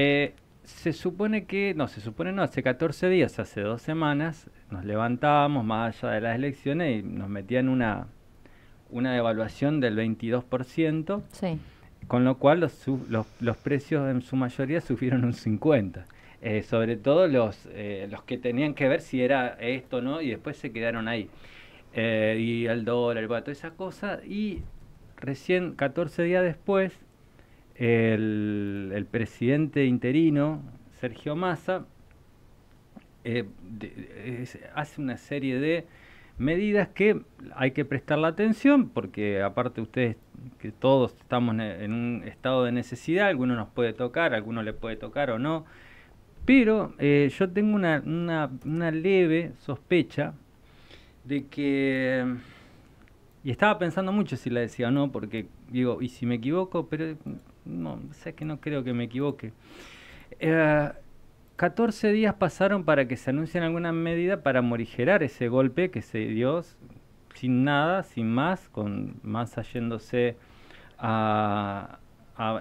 Eh, se supone que, no, se supone no, hace 14 días, hace dos semanas, nos levantábamos más allá de las elecciones y nos metían una, una devaluación del 22%, sí. con lo cual los, los, precios en su mayoría subieron un 50%. Eh, sobre todo los, eh, los que tenían que ver si era esto o no, y después se quedaron ahí. y el dólar, el toda esa cosa, y recién 14 días después el, presidente interino, Sergio Massa, eh, hace una serie de medidas que hay que prestar la atención porque aparte ustedes que todos estamos en un estado de necesidad, alguno nos puede tocar, alguno le puede tocar o no, pero eh, yo tengo una, una, leve sospecha de que, y estaba pensando mucho si le decía o no, porque digo, y si me equivoco, pero no, sé que no creo que me equivoque. 14 eh, días pasaron para que se anuncien alguna medida para morigerar ese golpe que se dio sin nada, sin más, con más yéndose a,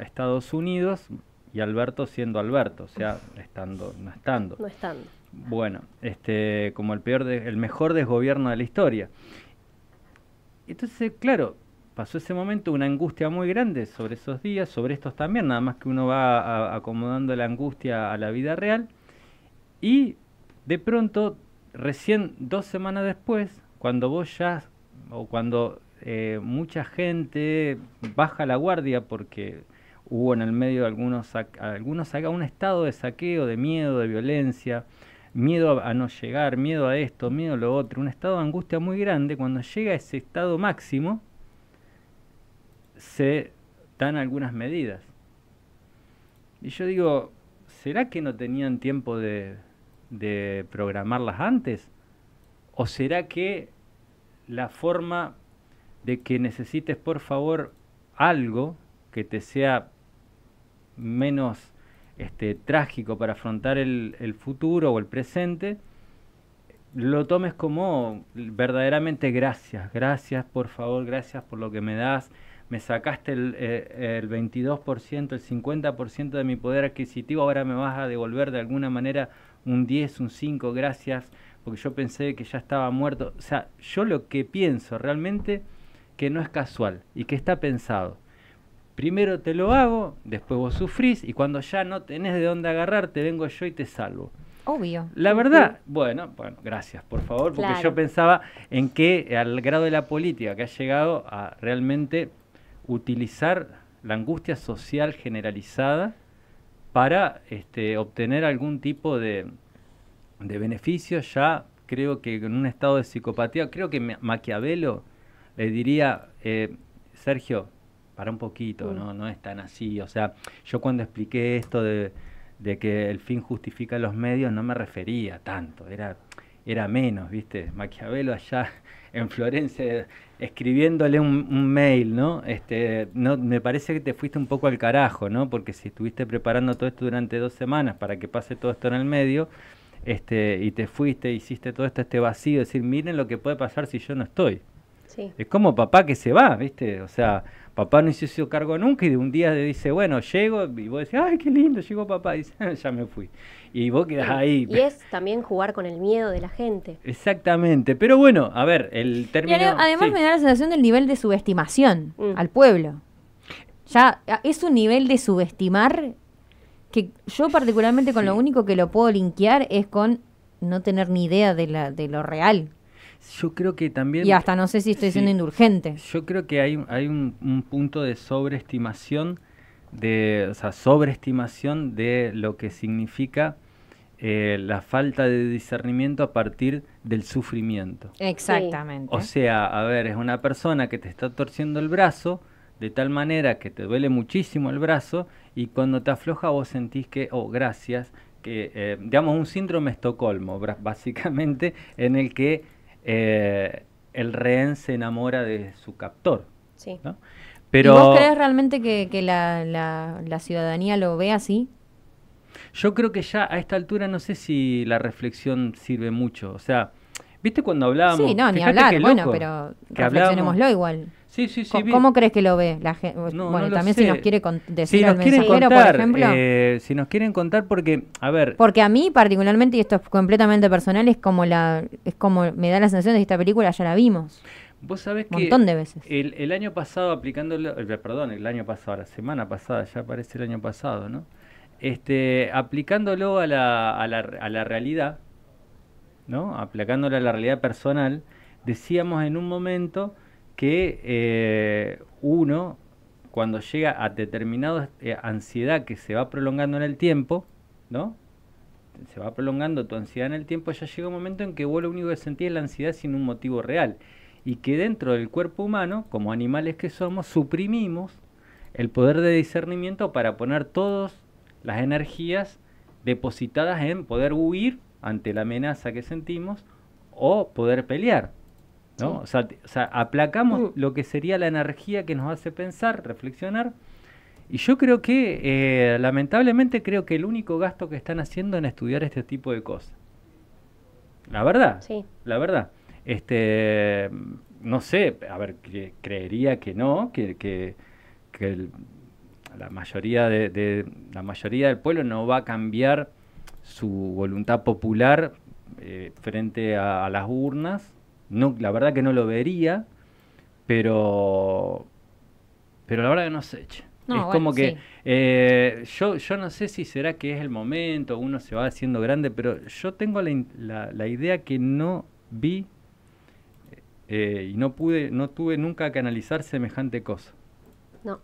Estados Unidos y Alberto siendo Alberto, o sea, estando, no estando. No estando. Bueno, este, como el peor, el mejor desgobierno de la historia. Entonces, claro, pasó ese momento, una angustia muy grande sobre esos días, sobre estos también, nada más que uno va acomodando la angustia a la vida real. Y de pronto, recién dos semanas después, cuando vos ya, o cuando eh, mucha gente baja la guardia porque hubo en el medio de algunos, algunos un estado de saqueo, de miedo, de violencia, miedo a, no llegar, miedo a esto, miedo a lo otro, un estado de angustia muy grande, cuando llega ese estado máximo, se dan algunas medidas. Y yo digo, ¿será que no tenían tiempo de, programarlas antes? ¿O será que la forma de que necesites por favor algo que te sea menos este, trágico para afrontar el, futuro o el presente, lo tomes como verdaderamente gracias, gracias por favor, gracias por lo que me das, me sacaste el, eh, el 22%, el 50% de mi poder adquisitivo, ahora me vas a devolver de alguna manera un 10, un 5, gracias, porque yo pensé que ya estaba muerto. O sea, yo lo que pienso realmente que no es casual y que está pensado. Primero te lo hago, después vos sufrís y cuando ya no tenés de dónde agarrar, te vengo yo y te salvo. Obvio. La verdad, bueno, bueno, gracias, por favor, porque yo pensaba en que al grado de la política que ha llegado a realmente utilizar la angustia social generalizada para este, obtener algún tipo de, de beneficio ya creo que en un estado de psicopatía, creo que Maquiavelo le diría, eh, Sergio, para un poquito, ¿no? Mm. no es tan así. O sea, yo cuando expliqué esto de, de que el fin justifica los medios no me refería tanto, era, era menos, ¿viste? Maquiavelo allá en Florencia escribiéndole un, mail, ¿no? Este, no, me parece que te fuiste un poco al carajo, ¿no? Porque si estuviste preparando todo esto durante dos semanas para que pase todo esto en el medio, este, y te fuiste, hiciste todo esto, este vacío, decir, miren lo que puede pasar si yo no estoy. Es como papá que se va, ¿viste? O sea, Papá no se hizo cargo nunca y de un día dice, bueno, llego y vos decís, ay, qué lindo, llegó papá y dice, ya me fui. Y vos quedás ahí. Y es también jugar con el miedo de la gente. Exactamente, pero bueno, a ver, el término... además me da la sensación del nivel de subestimación mm. al pueblo. Ya es un nivel de subestimar que yo particularmente con lo único que lo puedo linkear es con no tener ni idea de, la, de lo real yo creo que también... Y hasta no sé si estoy siendo indulgente. Yo creo que hay, un, punto de sobreestimación, de, o sobreestimación de lo que significa eh, la falta de discernimiento a partir del sufrimiento. Exactamente. O sea, a ver, es una persona que te está torciendo el brazo de tal manera que te duele muchísimo el brazo y cuando te afloja vos sentís que, oh, gracias, que eh, digamos un síndrome Estocolmo, básicamente, en el que eh, el rehén se enamora de su captor. Pero, crees realmente que, la, ciudadanía lo ve así? Yo creo que ya a esta altura no sé si la reflexión sirve mucho. O sea, ¿viste cuando hablábamos? Sí, no, ni hablar, bueno, pero reflexionémoslo igual. ¿Cómo, crees que lo ve la gente? bueno, también si nos quiere decir al mensajero, por ejemplo. Eh, si nos quieren contar, porque, a ver. Porque a mí, particularmente, y esto es completamente personal, es como la. es como me da la sensación de que esta película ya la vimos. Vos sabés que. Un montón de veces. El, año pasado, aplicándolo. Eh, perdón, el año pasado, la semana pasada, ya parece el año pasado, ¿no? Este, aplicándolo a la, a la, a la realidad, ¿no? Aplicándolo a la realidad personal, decíamos en un momento que eh, uno, cuando llega a determinada eh, ansiedad que se va prolongando en el tiempo, ¿no? Se va prolongando tu ansiedad en el tiempo, ya llega un momento en que vos lo único que sentís es la ansiedad sin un motivo real. Y que dentro del cuerpo humano, como animales que somos, suprimimos el poder de discernimiento para poner todas las energías depositadas en poder huir ante la amenaza que sentimos o poder pelear. ¿no? O sea, o sea aplacamos mm. lo que sería la energía que nos hace pensar, reflexionar. Y yo creo que, eh, lamentablemente, creo que el único gasto que están haciendo en estudiar este tipo de cosas. La verdad. Sí. La verdad. Este, no sé, a ver, creería que no, que, la, mayoría de, la mayoría del pueblo no va a cambiar su voluntad popular eh, frente a las urnas no, la verdad que no lo vería, pero. Pero la verdad que no sé, es como que eh, yo, yo no sé si será que es el momento, uno se va haciendo grande, pero yo tengo la, la, idea que no vi eh, y no pude, no tuve nunca que analizar semejante cosa. No.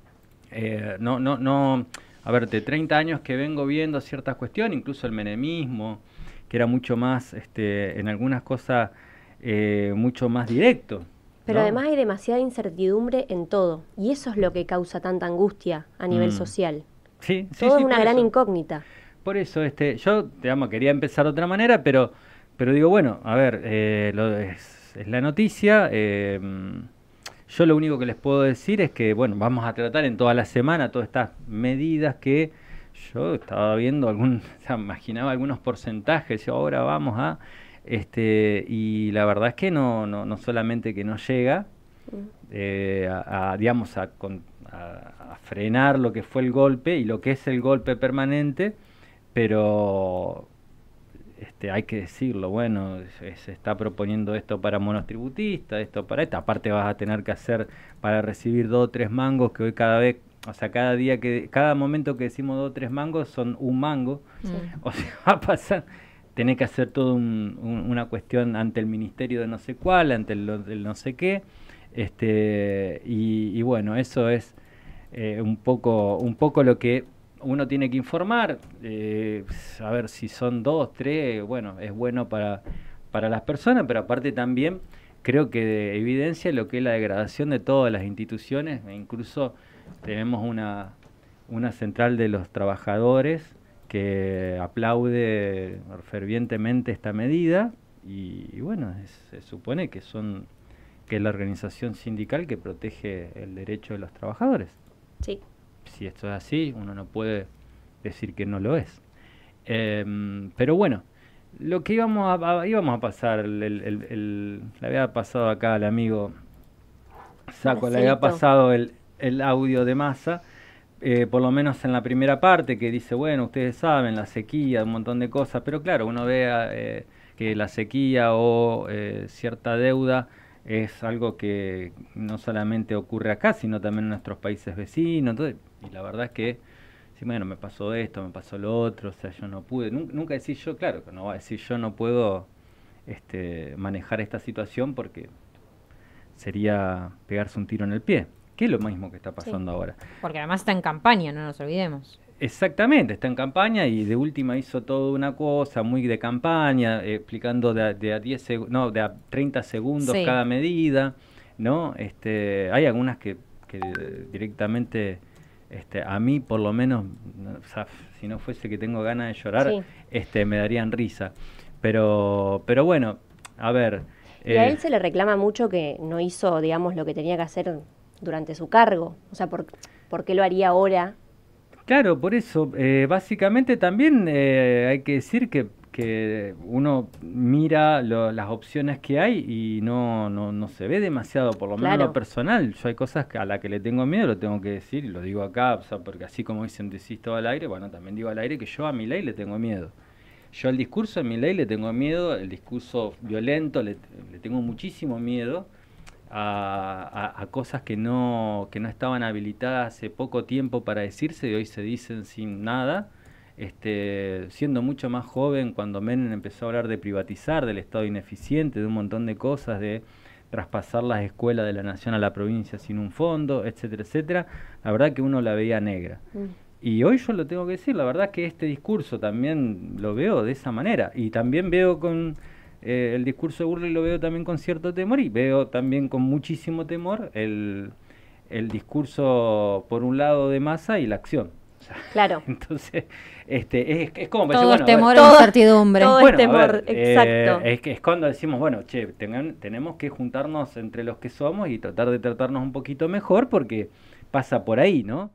Eh, no, no, A ver, de 30 años que vengo viendo ciertas cuestiones, incluso el menemismo, que era mucho más, este, en algunas cosas eh, mucho más directo. Pero además hay demasiada incertidumbre en todo, y eso es lo que causa tanta angustia a nivel mm. social. Sí, sí, es una gran incógnita. Por eso, este, yo quería empezar de otra manera, pero, digo, bueno, a ver, eh, lo, es, la noticia. Em, yo lo único que les puedo decir es que, bueno, vamos a tratar en toda la semana todas estas medidas que yo estaba viendo, imaginaba algunos porcentajes, y ahora vamos a... Este, y la verdad es que no, no, no solamente que no llega mm. eh, a, digamos, a, frenar lo que fue el golpe y lo que es el golpe permanente, pero este, hay que decirlo, bueno, se, está proponiendo esto para monotributistas, esto para esta, aparte vas a tener que hacer para recibir dos o tres mangos que hoy cada vez o sea, cada día que, cada momento que decimos dos o tres mangos son un mango. O sea, va a pasar tenés que hacer toda una cuestión ante el ministerio de no sé cuál, ante el, no sé qué. Este, y, bueno, eso es eh, un, poco, un poco lo que uno tiene que informar. Eh, a ver si son dos, tres, bueno, es bueno para, para las personas, pero aparte también creo que evidencia lo que es la degradación de todas las instituciones, e incluso tenemos una, una central de los trabajadores que aplaude fervientemente esta medida y, bueno, se supone que son que es la organización sindical que protege el derecho de los trabajadores. Si esto es así, uno no puede decir que no lo es. Em, pero bueno, lo que íbamos a, íbamos a pasar, el, le había pasado acá al amigo Saco, le había pasado el, audio de masa eh, por lo menos en la primera parte, que dice, bueno, ustedes saben, la sequía, un montón de cosas, pero claro, uno vea eh, que la sequía o eh, cierta deuda es algo que no solamente ocurre acá, sino también en nuestros países vecinos, y la verdad es que, sí, bueno, me pasó esto, me pasó lo otro, o sea, yo no pude, nunca, decir yo, claro, que no va a decir yo no puedo este, manejar esta situación porque sería pegarse un tiro en el pie que es lo mismo que está pasando ahora. Porque además está en campaña, no nos olvidemos. Exactamente, está en campaña y de última hizo toda una cosa muy de campaña, explicando de a, no, de a 30 segundos cada medida, ¿no? Este, hay algunas que, directamente este, a mí por lo menos, si no fuese que tengo ganas de llorar, este, me darían risa. Pero, pero bueno, a ver. Y a él eh, se le reclama mucho que no hizo, digamos, lo que tenía que hacer durante su cargo? O sea, ¿por, qué lo haría ahora? Claro, por eso, eh, básicamente también eh, hay que decir que, uno mira las opciones que hay y no, no, se ve demasiado, por lo menos lo personal. Yo hay cosas a las que le tengo miedo, lo tengo que decir, y lo digo acá, o sea, porque así como dicen decís todo al aire, bueno, también digo al aire que yo a mi ley le tengo miedo. Yo al discurso de mi ley le tengo miedo, el discurso violento le tengo muchísimo miedo a, cosas que no, que no estaban habilitadas hace poco tiempo para decirse y hoy se dicen sin nada. Este, siendo mucho más joven, cuando Menem empezó a hablar de privatizar, del Estado ineficiente, de un montón de cosas, de traspasar las escuelas de la nación a la provincia sin un fondo, etcétera, etcétera, la verdad que uno la veía negra. Mm. Y hoy yo lo tengo que decir, la verdad que este discurso también lo veo de esa manera. Y también veo con eh, el discurso de lo veo también con cierto temor y veo también con muchísimo temor el, el discurso por un lado de masa y la acción. claro. Entonces, este, es, como... todo temor, e o incertidumbre. Todo es temor, eh, exacto. es, que es cuando decimos, bueno, che, tenemos que juntarnos entre los que somos y tratar de tratarnos un poquito mejor porque pasa por ahí, ¿no?